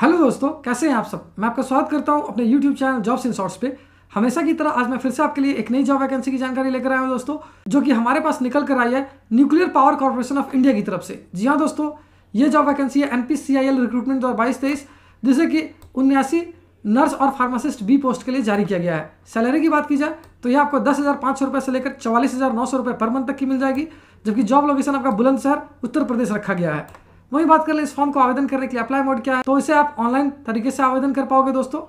hello दोस्तों कैसे हैं आप सब मैं आपका स्वागत करता हूं अपने YouTube channel jobs in shorts पे हमेशा की तरह आज मैं फिर से आपके लिए एक नई जॉब वैकेंसी की जानकारी लेकर आया हूं दोस्तों जो कि हमारे पास निकल कर आई है nuclear power corporation of India की तरफ से जी हाँ दोस्तों ये जॉब वैकेंसी है एन रिक्रूटमेंट दो बाईस तेईस जिसे कि उन्यासी नर्स और फार्मासिस्ट बी पोस्ट के लिए जारी किया गया है सैलरी की बात की जाए तो ये आपको दस हज़ार पाँच सौ रुपये से लेकर चवालीस हज़ार नौ सौ रुपये पर मंथ तक की मिल जाएगी जबकि जॉब लोकेशन आपका बुलंदशहर उत्तर प्रदेश रखा गया है वही बात कर ले इस फॉर्म को आवेदन करने के लिए अप्लाई मोड क्या है तो इसे आप ऑनलाइन तरीके से आवेदन कर पाओगे दोस्तों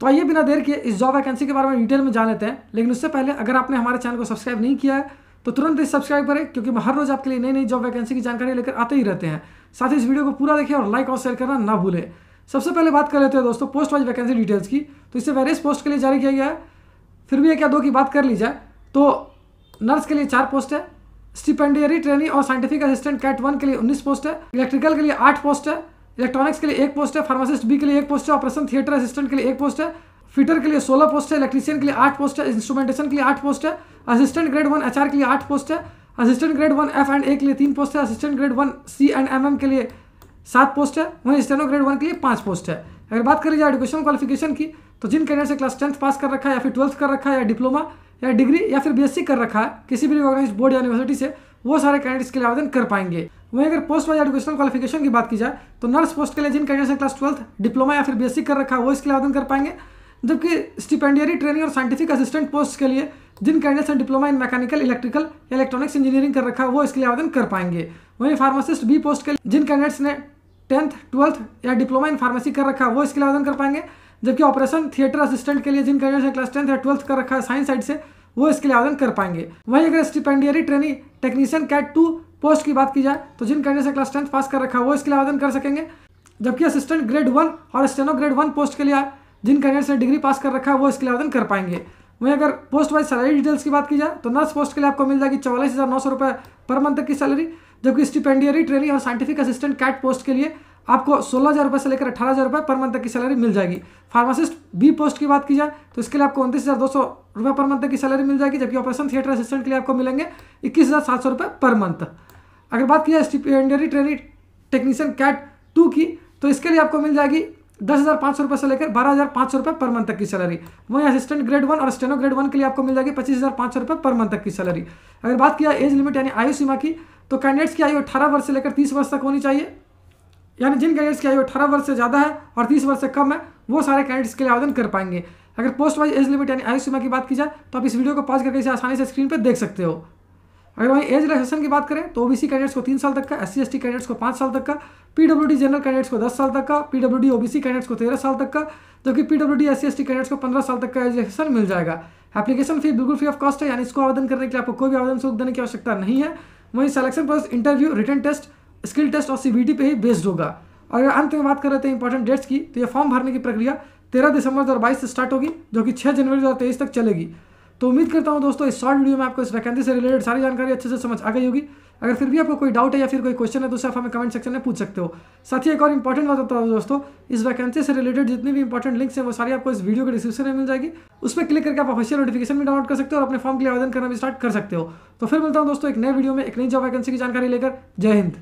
तो आइए बिना देर के इस जॉब वैकेंसी के बारे में डिटेल में जान लेते हैं लेकिन उससे पहले अगर आपने हमारे चैनल को सब्सक्राइब नहीं किया है तो तुरंत इस सब्सक्राइब करें क्योंकि मैं हर रोज आपके लिए नई नई जॉब वैकेंसी की जानकारी लेकर आते ही रहते हैं साथ ही इस वीडियो को पूरा देखें और लाइक और शेयर करना ना भूलें सबसे पहले बात कर लेते हैं दोस्तों पोस्ट वाइज वैकेंसी डिटेल्स की तो इसे वेरियस पोस्ट के लिए जारी किया गया है फिर भी एक या दो की बात कर ली जाए तो नर्स के लिए चार पोस्ट है स्टिपेंडियरी ट्रेनी और साइंटिफिक असिस्टेंट कैट वन के लिए उन्नीस पोस्ट है इलेक्ट्रिकल के लिए आठ पोस्ट है इलेक्ट्रॉनिक्स के लिए एक पोस्ट है फार्मासिस्ट बी के लिए एक पोस्ट है ऑपरेशन थिएटर असिस्टेंट के लिए एक पोस्ट है फिटर के लिए सोलह पोस्ट है इलेक्ट्रीशियन के लिए आठ पोस्ट है इंस्ट्रूमेंटेशन के लिए आठ पोस्ट है असिस्टेंट ग्रेड वन एच के लिए आठ पोस्ट है assistant grade one F and A के लिए तीन पोस्ट है assistant grade one C and M के लिए सात पोस्ट है वहीं स्टेनो ग्रेड वन के लिए पाँच पोस्ट है अगर बात करी जाए एडुकेशन क्वालिफिकेशन की तो जिन कैंडिडेट से क्लास टेंथ पास कर रखा है या फिर ट्वेल्थ कर रखा है या डिप्लोमा या डिग्री या फिर बीएससी कर रखा है किसी भी रिकॉग्नाइज बोर्ड या यूनिवर्सिटी से वो सारे कैंडिडेट्स के लिए आवेदन कर पाएंगे वहीं अगर पोस्ट वाइज एडुकेशन क्वालिफिकेशन की बात की जाए तो नर्स पोस्ट के लिए जिन कैंडिडेट से क्लास ट्वेल्थ डिप्लोमा या फिर बीएससी कर रखा है वो इसके लिए आवेदन कर पाएंगे जबकि स्टिपेंडियरी ट्रेनिंग और साइंटिफिक असिस्टेंट पोस्ट के लिए जिन कैंडिडेट्स ने डिप्लोमा इन मैकेनिकल इलेक्ट्रिकल या इलेक्ट्रॉनिक्स इंजीनियरिंग कर रखा है वो इसके लिए आवेदन कर पाएंगे वहीं फार्मासिस्ट बी पोस्ट के लिए जिन कैंडिडेट्स ने टेंथ ट्वेल्थ या डिप्लोमा इन फार्मेसी कर रखा है वो इसके लिए आवेदन कर पाएंगे जबकि ऑपरेशन थिएटर असिस्टेंट के लिए जिन कैंडिडेट ने क्लास टेंथ या ट्वेल्थ कर रखा है साइंस साइड से वो इसके लिए आवेदन कर पाएंगे वहीं अगर stipendiary training technician cat two post की बात की जाए तो जिन कैंडिडेट ने क्लास टेंथ पास कर रखा है वो इसके लिए आवेदन कर सकेंगे जबकि असिस्टेंट ग्रेड वन और स्टेनो ग्रेड वन पोस्ट के लिए जिन कैंडिडेट्स ने डिग्री पास कर रखा है वो इसके लिए आवेदन कर पाएंगे वहीं अगर पोस्ट वाइज सैलरी डिटेल्स की बात की जाए तो नर्स पोस्ट के लिए आपको मिल जाएगी चौवालीस हज़ार नौ सौ रुपये पर मंथ की सैलरी जबकि स्टिपेंडियरी ट्रेनिंग और साइंटिफिक असिस्टेंट कैट पोस्ट के लिए आपको सोलह हज़ार रुपये से लेकर अठारह हज़ार रुपये पर मंथ तक की सैलरी मिल जाएगी फार्मासिस्ट बी पोस्ट की बात की जाए तो इसके लिए आपको उनतीस हज़ार दो सौ रुपये पर मंथ तक की सैलरी मिल जाएगी जबकि ऑपरेशन थिएटर असिस्टेंट के लिए आपको मिलेंगे इक्कीस हज़ार सात सौ रुपये पर मंथ अगर बात की जाए stipendiary training technician cat two की तो इसके लिए आपको मिल जाएगी दस हज़ार पाँच सौ रुपये से लेकर बारह हज़ार पाँच सौ रुपये पर मंथ तक की सैलरी वहीं असिस्टेंट ग्रेड वन और स्टेनो ग्रेड वन के लिए आपको मिल जाएगी पच्चीस हज़ार पाँच सौ रुपये पर मंथ तक की सैलरी अगर बात किया एज लिमिट यानी आयु सीमा की तो कैंडिडेट्स की आयु अठारह वर्ष से लेकर तीस वर्ष तक होनी चाहिए यानी जिन कैंडिडेट्स की आयु अठारह वर्ष से ज़्यादा है और तीस वर्ष से कम है वो सारे कैंडिडेट्स के लिए आवेदन कर पाएंगे अगर पोस्ट वाइज एज लिमिट यानी आयु सीमा की बात की जाए तो आप इस वीडियो को पॉज करके इसे आसानी से स्क्रीन पर देख सकते हो अगर वहीं एज रिलेक्सेशन की बात करें तो ओबीसी कैंडिडेट्स को तीन साल तक का एस सी कैंडिडेट्स को पाँच साल तक का डी जनरल कैंडिडेट्स को दस साल तक का पीडब्ल्यूडी ओबीसी कैंडिडेट्स को तेरह साल तक का जबकि डी एस सी कैंडिडेट्स को पंद्रह साल तक का एज रिलेक्सेशन मिल जाएगा एप्लीकेशन फी बिल्कुल फ्री ऑफ कॉस्ट है यानी इसको आवेदन करने के लिए आपको कोई भी आवेदन शुल्क देने की आवश्यकता नहीं है वहीं selection process interview written test skill test और सीबीटी पे ही बेस्ड होगा अगर अंत में बात कर रहे थे इंपॉर्टेंट डेट्स की तो ये फॉर्म भरने की प्रक्रिया तेरह दिसंबर दो से स्टार्ट होगी जो कि छः जनवरी दो तक चलेगी तो उम्मीद करता हूँ दोस्तों इस शॉर्ट वीडियो में आपको इस वैकेंसी से रिलेटेड सारी जानकारी अच्छे से समझ आ गई होगी अगर फिर भी आपको कोई डाउट है या फिर कोई क्वेश्चन है तो उसे आप हमें कमेंट सेक्शन में पूछ सकते हो साथ ही एक और इंपॉर्टेंट बात बताता दोस्तों इस वैकेंसी से रिलेटेड जितनी भी इंपॉर्टेंट लिंक्स हैं वो सारी आपको इस वीडियो के डिस्क्रिप्शन में मिल जाएगी उस पर क्लिक करके आप ऑफिशियल नोटिफिकेशन भी डाउनलोड कर सकते हो और अपने फॉर्म के लिए आवेदन करना भी स्टार्ट कर सकते हो तो फिर मिलता हूँ दोस्तों एक नए वीडियो में एक नई जॉब वैकेंसी की जानकारी लेकर जय हिंद